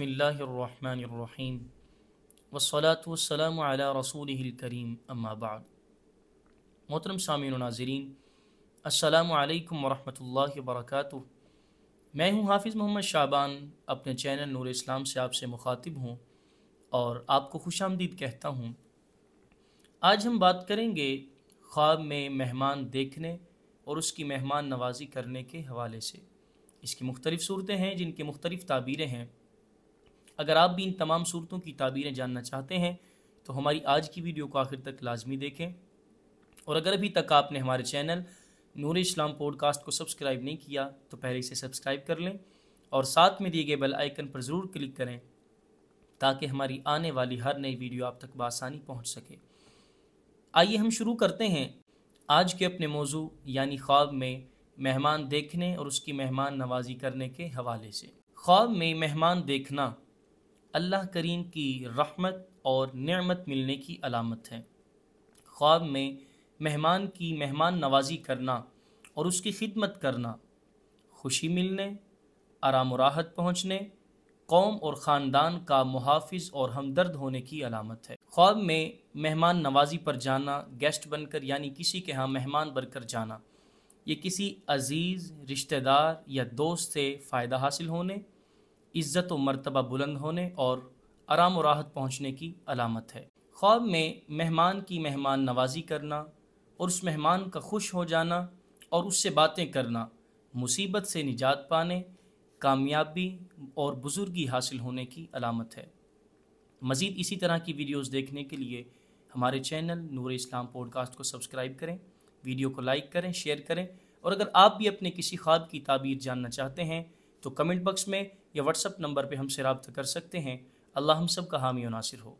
बसमीम वसलातम रसूल करीम अम्माबाद मोहतरम सामीन नाजरीन असलकम वरहमल वर्क मैं हूँ हाफिज़ मोहम्मद शाबान अपने चैनल नूर इस्लाम से आपसे मुखातिब हूँ और आपको खुश आमदीद कहता हूँ आज हम बात करेंगे ख्वाब में मेहमान देखने और उसकी मेहमान नवाजी करने के हवाले से इसकी मुख्तलिफ़ सूरतें हैं जिनकी मुख्तलिफ़ ताबीरें हैं अगर आप भी इन तमाम सूरतों की ताबीरें जानना चाहते हैं तो हमारी आज की वीडियो को आखिर तक लाजमी देखें और अगर अभी तक आपने हमारे चैनल नूर इस्लाम पॉडकास्ट को सब्सक्राइब नहीं किया तो पहले इसे सब्सक्राइब कर लें और साथ में दिए गए बेल आइकन पर ज़रूर क्लिक करें ताकि हमारी आने वाली हर नई वीडियो आप तक बसानी पहुँच सके आइए हम शुरू करते हैं आज के अपने मौजू यानी ख्वाब में मेहमान देखने और उसकी मेहमान नवाजी करने के हवाले से ख्वाब में मेहमान देखना अल्लाह करीम की रहमत और नमत मिलने की अलामत है ख्वाब में मेहमान की मेहमान नवाजी करना और उसकी खिदमत करना खुशी मिलने आराम राहत पहुँचने कौम और ख़ानदान का मुहाफ़ और हमदर्द होने की अलामत है ख्वाब में मेहमान नवाजी पर जाना गेस्ट बनकर यानी किसी के यहाँ मेहमान बनकर जाना ये किसी अज़ीज़ रिश्तेदार या दोस्त से फ़ायदा हासिल होने इज़्ज़त व मरतबा बुलंद होने और आराम और राहत पहुँचने की अलामत है ख्वाब में मेहमान की मेहमान नवाजी करना और उस मेहमान का खुश हो जाना और उससे बातें करना मुसीबत से निजात पाने कामयाबी और बुज़ुर्गी हासिल होने की अलामत है मज़ीद इसी तरह की वीडियोस देखने के लिए हमारे चैनल नूर इस्लाम पॉडकास्ट को सब्सक्राइब करें वीडियो को लाइक करें शेयर करें और अगर आप भी अपने किसी ख्वाब की ताबीर जानना चाहते हैं तो कमेंट बक्स में या व्हाट्सअप नंबर पर हमसे रबता कर सकते हैं अल्लाह हम सब का हामी नासिर हो